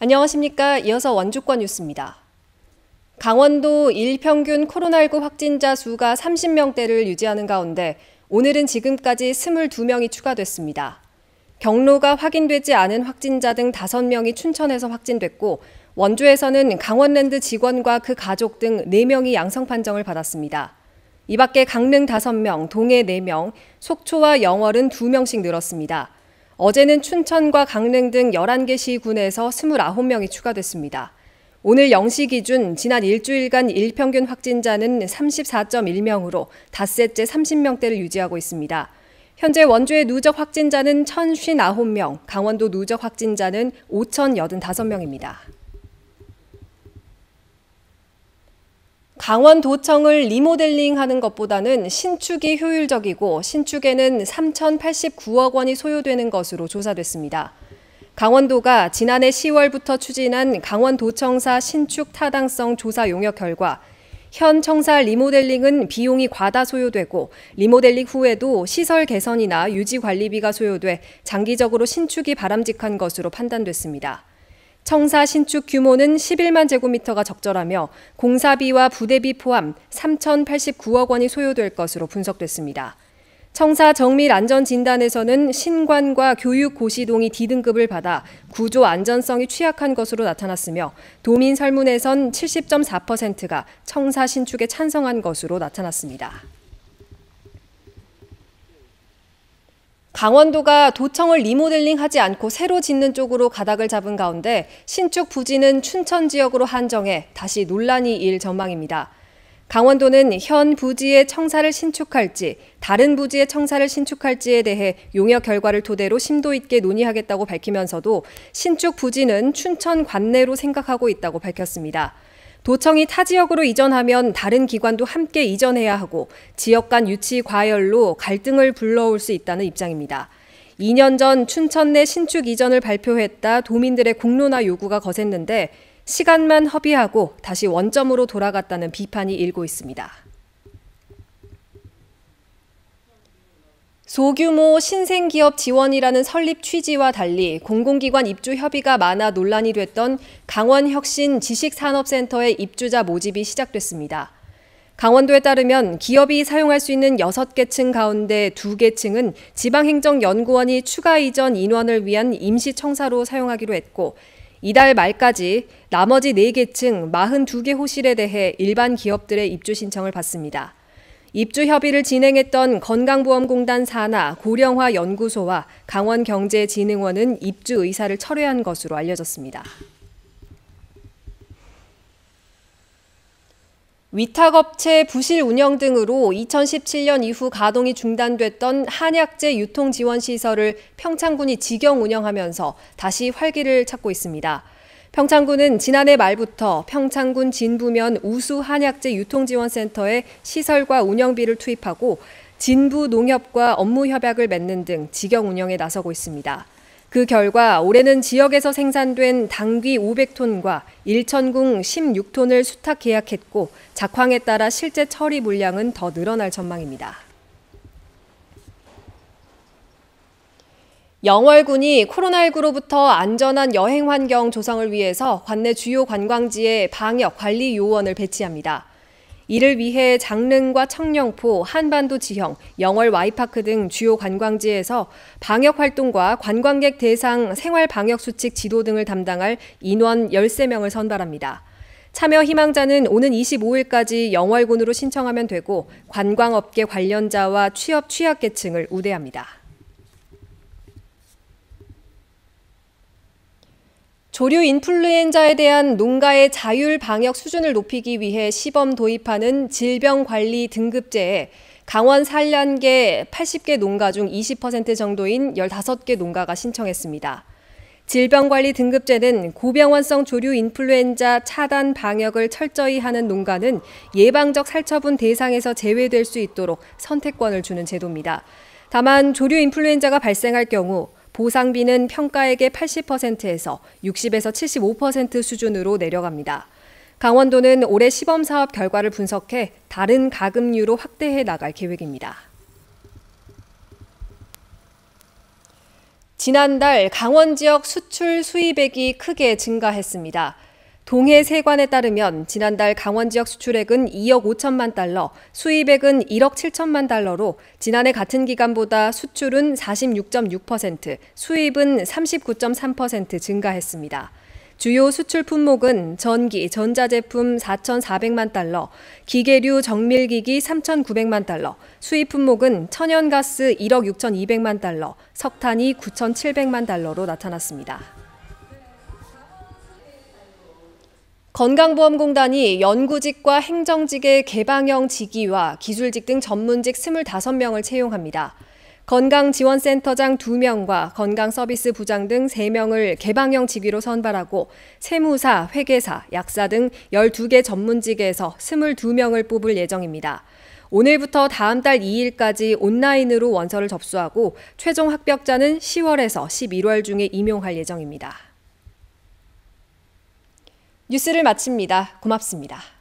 안녕하십니까. 이어서 원주권 뉴스입니다. 강원도 일평균 코로나19 확진자 수가 30명대를 유지하는 가운데 오늘은 지금까지 22명이 추가됐습니다. 경로가 확인되지 않은 확진자 등 5명이 춘천에서 확진됐고 원주에서는 강원랜드 직원과 그 가족 등 4명이 양성 판정을 받았습니다. 이 밖에 강릉 5명, 동해 4명, 속초와 영월은 2명씩 늘었습니다. 어제는 춘천과 강릉 등 11개 시군에서 29명이 추가됐습니다. 오늘 0시 기준 지난 일주일간 일평균 확진자는 34.1명으로 닷새째 30명대를 유지하고 있습니다. 현재 원주의 누적 확진자는 1,059명, 강원도 누적 확진자는 5,085명입니다. 강원도청을 리모델링하는 것보다는 신축이 효율적이고 신축에는 3,089억 원이 소요되는 것으로 조사됐습니다. 강원도가 지난해 10월부터 추진한 강원도청사 신축 타당성 조사 용역 결과 현 청사 리모델링은 비용이 과다 소요되고 리모델링 후에도 시설 개선이나 유지 관리비가 소요돼 장기적으로 신축이 바람직한 것으로 판단됐습니다. 청사 신축 규모는 11만 제곱미터가 적절하며 공사비와 부대비 포함 3,089억 원이 소요될 것으로 분석됐습니다. 청사 정밀 안전 진단에서는 신관과 교육 고시동이 D등급을 받아 구조 안전성이 취약한 것으로 나타났으며 도민 설문에선 70.4%가 청사 신축에 찬성한 것으로 나타났습니다. 강원도가 도청을 리모델링하지 않고 새로 짓는 쪽으로 가닥을 잡은 가운데 신축 부지는 춘천 지역으로 한정해 다시 논란이 일 전망입니다. 강원도는 현 부지에 청사를 신축할지 다른 부지에 청사를 신축할지에 대해 용역 결과를 토대로 심도 있게 논의하겠다고 밝히면서도 신축 부지는 춘천 관내로 생각하고 있다고 밝혔습니다. 도청이 타 지역으로 이전하면 다른 기관도 함께 이전해야 하고 지역 간 유치 과열로 갈등을 불러올 수 있다는 입장입니다. 2년 전 춘천 내 신축 이전을 발표했다 도민들의 공론화 요구가 거셌는데 시간만 허비하고 다시 원점으로 돌아갔다는 비판이 일고 있습니다. 소규모 신생기업 지원이라는 설립 취지와 달리 공공기관 입주 협의가 많아 논란이 됐던 강원혁신 지식산업센터의 입주자 모집이 시작됐습니다. 강원도에 따르면 기업이 사용할 수 있는 6개 층 가운데 2개 층은 지방행정연구원이 추가 이전 인원을 위한 임시청사로 사용하기로 했고 이달 말까지 나머지 4개 층 42개 호실에 대해 일반 기업들의 입주 신청을 받습니다. 입주 협의를 진행했던 건강보험공단 산하 고령화 연구소와 강원경제진흥원은 입주 의사를 철회한 것으로 알려졌습니다. 위탁업체 부실 운영 등으로 2017년 이후 가동이 중단됐던 한약재 유통지원시설을 평창군이 직영 운영하면서 다시 활기를 찾고 있습니다. 평창군은 지난해 말부터 평창군 진부면 우수 한약재 유통지원센터에 시설과 운영비를 투입하고 진부 농협과 업무 협약을 맺는 등 직영 운영에 나서고 있습니다. 그 결과 올해는 지역에서 생산된 당귀 500톤과 일천궁 16톤을 수탁 계약했고 작황에 따라 실제 처리 물량은 더 늘어날 전망입니다. 영월군이 코로나19로부터 안전한 여행 환경 조성을 위해서 관내 주요 관광지에 방역 관리 요원을 배치합니다. 이를 위해 장릉과 청령포, 한반도 지형, 영월 와이파크 등 주요 관광지에서 방역 활동과 관광객 대상 생활 방역 수칙 지도 등을 담당할 인원 13명을 선발합니다. 참여 희망자는 오는 25일까지 영월군으로 신청하면 되고 관광업계 관련자와 취업 취약계층을 우대합니다. 조류 인플루엔자에 대한 농가의 자율 방역 수준을 높이기 위해 시범 도입하는 질병관리 등급제에 강원 산란계 80개 농가 중 20% 정도인 15개 농가가 신청했습니다. 질병관리 등급제는 고병원성 조류 인플루엔자 차단 방역을 철저히 하는 농가는 예방적 살처분 대상에서 제외될 수 있도록 선택권을 주는 제도입니다. 다만 조류 인플루엔자가 발생할 경우 보상비는 평가액의 80%에서 60에서 75% 수준으로 내려갑니다. 강원도는 올해 시범 사업 결과를 분석해 다른 가금류로 확대해 나갈 계획입니다. 지난달 강원 지역 수출 수입액이 크게 증가했습니다. 동해 세관에 따르면 지난달 강원 지역 수출액은 2억 5천만 달러, 수입액은 1억 7천만 달러로 지난해 같은 기간보다 수출은 46.6%, 수입은 39.3% 증가했습니다. 주요 수출 품목은 전기, 전자제품 4,400만 달러, 기계류 정밀기기 3,900만 달러, 수입 품목은 천연가스 1억 6,200만 달러, 석탄이 9,700만 달러로 나타났습니다. 건강보험공단이 연구직과 행정직의 개방형 직위와 기술직 등 전문직 25명을 채용합니다. 건강지원센터장 2명과 건강서비스 부장 등 3명을 개방형 직위로 선발하고 세무사, 회계사, 약사 등 12개 전문직에서 22명을 뽑을 예정입니다. 오늘부터 다음 달 2일까지 온라인으로 원서를 접수하고 최종 합격자는 10월에서 11월 중에 임용할 예정입니다. 뉴스를 마칩니다. 고맙습니다.